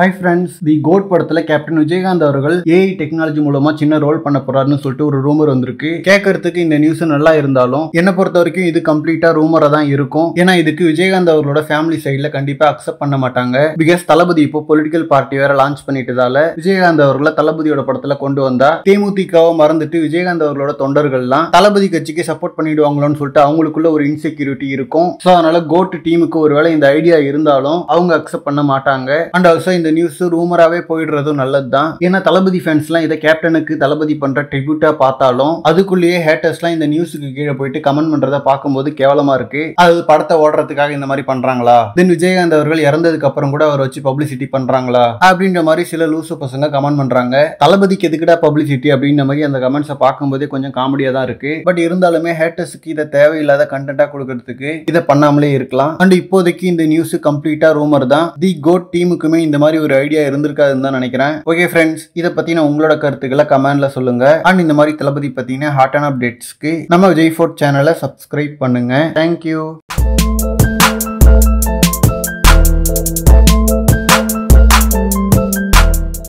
high friends the goat படத்தில் captain Vijayakanth அவர்கள் AI technology மூலமா சின்ன ரோல் பண்ண போறாருன்னு சொல்லிட்டு ஒரு ரூமர் வந்திருக்கு கேட்கறதுக்கு இந்த நியூஸ் நல்லா இருந்தாலும் என்ன பொறுத்த வரைக்கும் இது கம்ப்ளீட்டா ரூமரா தான் இருக்கும் ஏன்னா இதுக்கு விஜயகாந்த் அவர்களோட ஃபேமிலி சைட்ல கண்டிப்பா அக்செப்ட் பண்ண மாட்டாங்க பிகாஸ் தளபதி இப்போ பொலிட்டிக்கல் பார்ட்டி வேற லான்ச் பண்ணிட்டதால விஜயகாந்த் அவர்களை தளபதியோட படத்துல கொண்டு வந்தா தேமுதிகவை மறந்துட்டு விஜயகாந்த் அவர்களோட தொண்டர்கள்லாம் தளபதி கட்சிக்கு சப்போர்ட் பண்ணிடுவாங்களோன்னு சொல்லிட்டு அவங்களுக்குள்ள ஒரு இன்செக்யூரிட்டி இருக்கும் ஸோ அதனால கோட் டீமுக்கு ஒருவேளை இந்த ஐடியா இருந்தாலும் அவங்க அக்செப்ட் பண்ண மாட்டாங்க அண்ட் ஆல்சோ இந்த இந்த நியூஸ் ரூமராகவே போயிடுறதும் நல்லது தான் ஏன்னா தளபதி ஃபேன்ஸ்லாம் இதை கேப்டனுக்கு தளபதி பண்ற ட்ரிபியூட்டா பார்த்தாலும் அதுக்குள்ளேயே ஹேட்டர்ஸ்லாம் இந்த நியூஸுக்கு கீழே போயிட்டு கமெண்ட் பண்றதை பார்க்கும்போது கேவலமா இருக்கு அது படத்தை ஓடுறதுக்காக இந்த மாதிரி பண்றாங்களா தென் விஜயகாந்த் அவர்கள் இறந்ததுக்கு அப்புறம் கூட அவர் வச்சு பப்ளிசிட்டி பண்றாங்களா அப்படின்ற மாதிரி சில லூசு பசங்க கமெண்ட் பண்றாங்க தளபதிக்கு எதுக்குடா பப்ளிசிட்டி அப்படின்ற மாதிரி அந்த கமெண்ட்ஸை பார்க்கும்போதே கொஞ்சம் காமெடியா தான் இருக்கு பட் இருந்தாலுமே ஹேட்டர்ஸுக்கு இதை தேவையில்லாத கண்டென்ட்டா கொடுக்கறதுக்கு இதை பண்ணாமலே இருக்கலாம் அண்ட் இப்போதைக்கு இந்த நியூஸ் கம்ப்ளீட்டா ரூமர் தான் தி கோட் டீமுக்குமே இந்த மாதிரி மாதிரி ஒரு ஐடியா இருந்திருக்காதுன்னு தான் நினைக்கிறேன் ஓகே ஃப்ரெண்ட்ஸ் இதை பற்றின உங்களோட கருத்துக்களை கமெண்ட்ல சொல்லுங்க அண்ட் இந்த மாதிரி தளபதி பார்த்தீங்கன்னா ஹாட் அண்ட் அப்டேட்ஸ்க்கு நம்ம விஜய் ஃபோர்ட் சேனலை சப்ஸ்கிரைப் பண்ணுங்க தேங்க்யூ